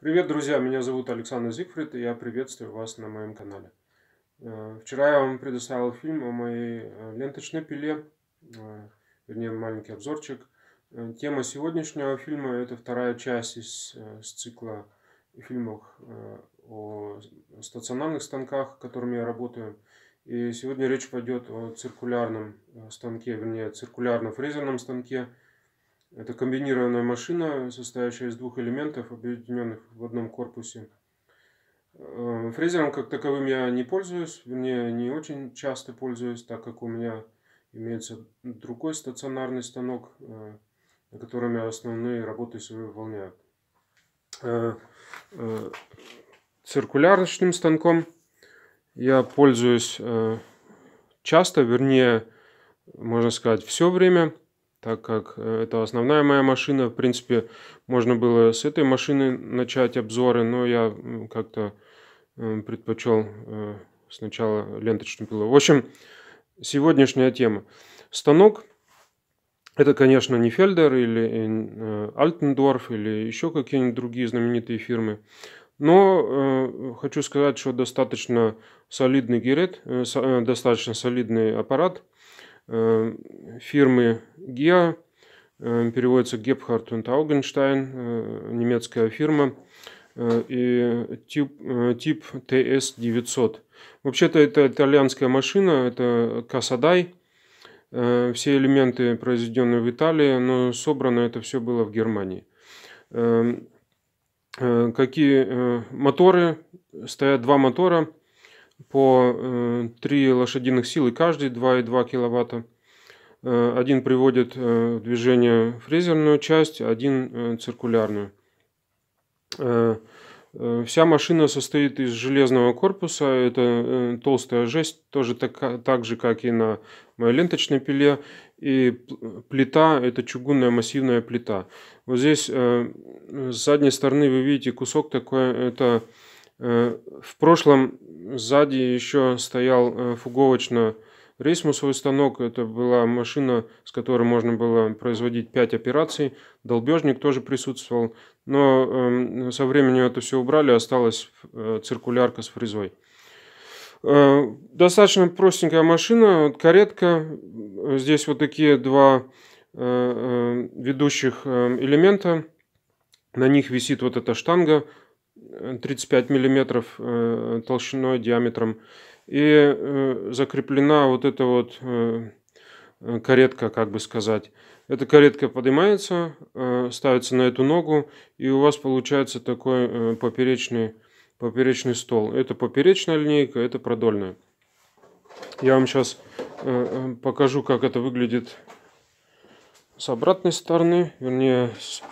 Привет, друзья! Меня зовут Александр Зигфрид, и я приветствую вас на моем канале. Э, вчера я вам предоставил фильм о моей э, ленточной пиле, э, вернее, маленький обзорчик. Тема сегодняшнего фильма – это вторая часть из, из цикла фильмов о стационарных станках, которыми я работаю. И сегодня речь пойдет о циркулярном станке, вернее, циркулярно-фрезерном станке – это комбинированная машина, состоящая из двух элементов, объединенных в одном корпусе. Э, фрезером как таковым я не пользуюсь, вернее, не очень часто пользуюсь, так как у меня имеется другой стационарный станок, э, на котором я основные работы свои выполняю. Э, Циркулярным станком я пользуюсь часто, вернее, можно сказать, все время – так как э, это основная моя машина. В принципе, можно было с этой машины начать обзоры, но я как-то эм, предпочел э, сначала ленточную пилу. В общем, сегодняшняя тема. Станок. Это, конечно, не Фельдер или э, Альтендорф или еще какие-нибудь другие знаменитые фирмы. Но э, хочу сказать, что достаточно солидный гирет, э, достаточно солидный аппарат. Э, фирмы GEA, э, переводится Gebhardt und Augenstein, немецкая фирма, э, и тип, тип TS900. Вообще-то это итальянская машина, это Касадай. Все элементы, произведены в Италии, но собрано это все было в Германии. Эм, какие моторы? Стоят два мотора по 3 э, лошадиных силы каждый, 2,2 киловатта. Э, один приводит э, в движение фрезерную часть, один циркулярную. Вся машина состоит из железного корпуса, это толстая жесть, тоже так, так же, как и на моей ленточной пиле. И плита, это чугунная массивная плита. Вот здесь с задней стороны вы видите кусок такой, это Э, в прошлом сзади еще стоял э, фуговочно рейсмусовый станок. Это была машина, с которой можно было производить 5 операций. Долбежник тоже присутствовал. Но эм, со временем это все убрали, осталась э, циркулярка с фрезой. Достаточно простенькая машина, каретка. Здесь вот такие два ведущих эм, элемента. На них висит вот эта штанга 35 миллиметров э, толщиной, диаметром. И э, закреплена вот эта вот э, каретка, как бы сказать. Эта каретка поднимается, ставится на эту ногу, и у вас получается такой поперечный, поперечный стол. Это поперечная линейка, это продольная. Я вам сейчас покажу, как это выглядит с обратной стороны, вернее, с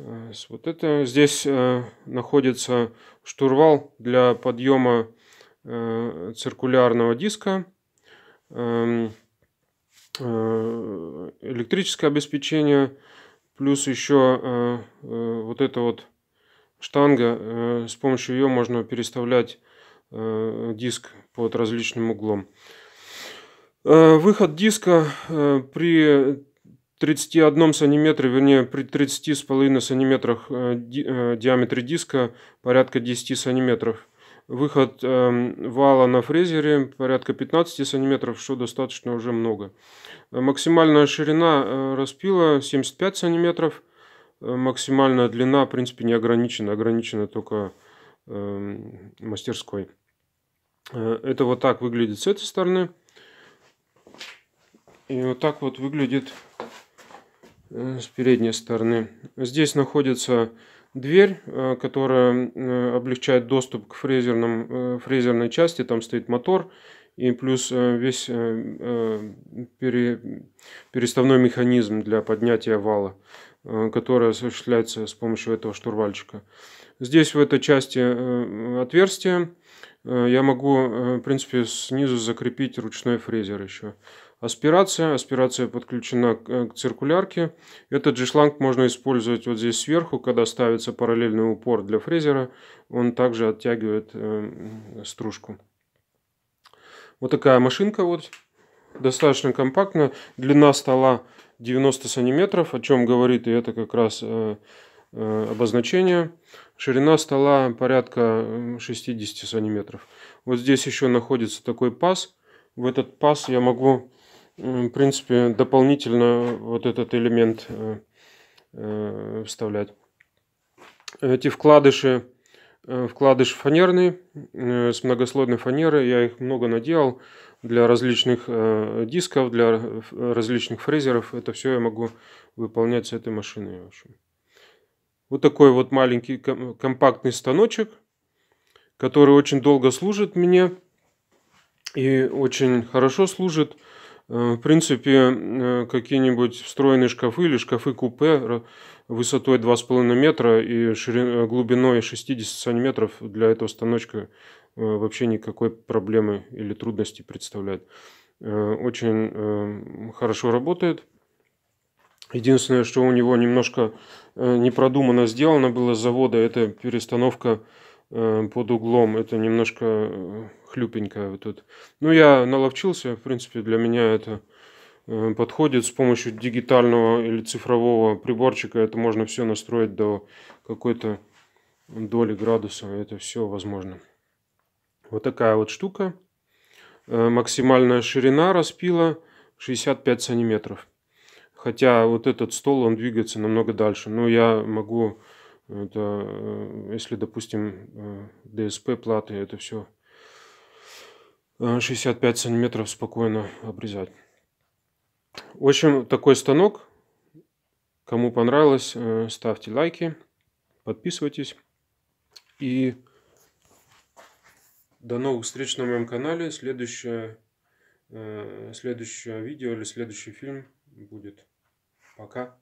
Э, вот это здесь э, находится штурвал для подъема э, циркулярного диска, эм, электрическое обеспечение, плюс еще вот эта вот штанга, с помощью ее можно переставлять диск под различным углом. Выход диска при 31 сантиметре, вернее при 30,5 сантиметрах э, э, диаметре диска порядка 10 сантиметров. Выход эм, вала на фрезере порядка 15 сантиметров, что достаточно уже много. Э, максимальная ширина распила 75 сантиметров. Максимальная длина, в принципе, не ограничена, ограничена только эм, мастерской. Это вот так выглядит с этой стороны. И вот так вот выглядит Э, с передней стороны. Здесь находится дверь, э, которая э, облегчает доступ к фрезерным, фрезерной части. Там стоит мотор и плюс весь пере, переставной механизм для поднятия вала, который осуществляется с помощью этого штурвальчика. Здесь в этой части отверстие. Я могу, в принципе, снизу закрепить ручной фрезер еще аспирация. Аспирация подключена э, к циркулярке. Этот же шланг можно использовать вот здесь сверху, когда ставится параллельный упор для фрезера. Он также оттягивает э, стружку. Вот такая машинка вот. Достаточно компактная. Длина стола 90 сантиметров, о чем говорит и это как раз э, обозначение. Ширина стола порядка 60 сантиметров. Вот здесь еще находится такой паз. В этот паз я могу в принципе, дополнительно вот этот элемент э, э, вставлять. Эти вкладыши, э, вкладыши фанерные с многослойной фанеры, я их много наделал для различных дисков, для различных фрезеров. Это все я могу выполнять с этой машиной. В общем. Вот такой вот маленький компактный станочек, который очень долго служит мне и очень хорошо служит. Э, в принципе, э, какие-нибудь встроенные шкафы или шкафы-купе высотой 2,5 метра и ширин, э, глубиной 60 сантиметров для этого станочка вообще никакой проблемы или трудности представляет. Очень хорошо работает. Единственное, что у него немножко непродуманно сделано было с завода, это перестановка Э, под углом. Это немножко э, хлюпенькая вот тут. Ну, я наловчился, в принципе, для меня это э, подходит. С помощью дигитального или цифрового приборчика это можно все настроить до какой-то доли градуса. Это все возможно. Вот такая вот штука. Максимальная ширина распила 65 сантиметров. Хотя вот этот стол, он двигается намного дальше. Но я могу это, э, если, допустим, э, ДСП платы, это все э, 65 сантиметров спокойно обрезать. В общем, такой станок. Кому понравилось, ставьте лайки, подписывайтесь. И до новых встреч на моем канале. Следующее, следующее видео или следующий фильм будет. Пока.